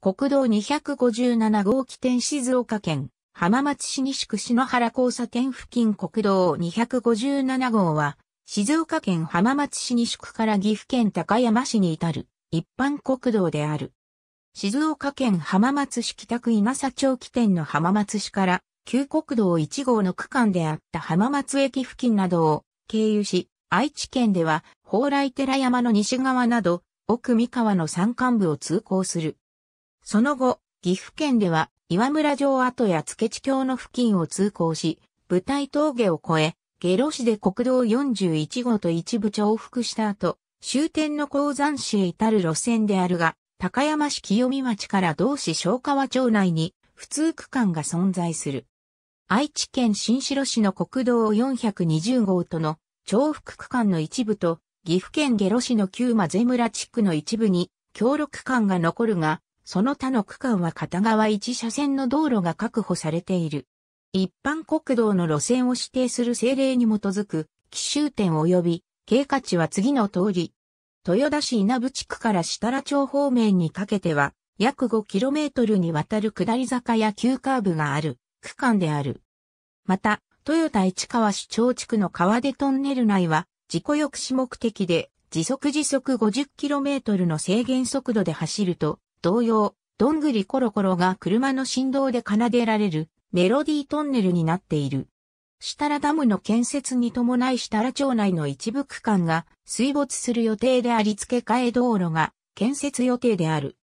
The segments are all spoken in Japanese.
国道257号起点静岡県、浜松市西区篠原交差点付近国道257号は、静岡県浜松市西区から岐阜県高山市に至る一般国道である。静岡県浜松市北区稲佐町起点の浜松市から旧国道1号の区間であった浜松駅付近などを経由し、愛知県では蓬莱寺山の西側など奥三河の山間部を通行する。その後、岐阜県では岩村城跡や付地橋の付近を通行し、舞台峠を越え、下呂市で国道41号と一部重複した後、終点の鉱山市へ至る路線であるが、高山市清見町から同市昭川町内に普通区間が存在する。愛知県新城市の国道420号との重複区間の一部と、岐阜県下呂市の旧間瀬村地区の一部に協力区間が残るが、その他の区間は片側1車線の道路が確保されている。一般国道の路線を指定する政令に基づく、奇襲点及び、経過値は次の通り。豊田市稲部地区から設楽町方面にかけては、約 5km にわたる下り坂や急カーブがある区間である。また、豊田市川市町地区の川出トンネル内は、事故抑止目的で時速時速 50km の制限速度で走ると、同様、どんぐりコロコロが車の振動で奏でられるメロディートンネルになっている。設楽ダムの建設に伴い設楽町内の一部区間が水没する予定であり付け替え道路が建設予定である。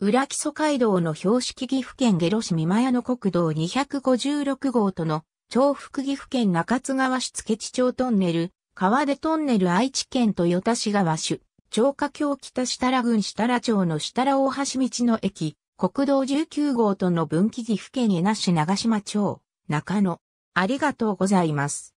裏木曽街道の標識岐阜県下呂市三間屋の国道256号との重複岐阜県中津川市付地町トンネル、川出トンネル愛知県豊田市川市。超華橋北設楽郡設楽町の設楽大橋道の駅、国道19号との分岐岐阜県江那市長島町、中野。ありがとうございます。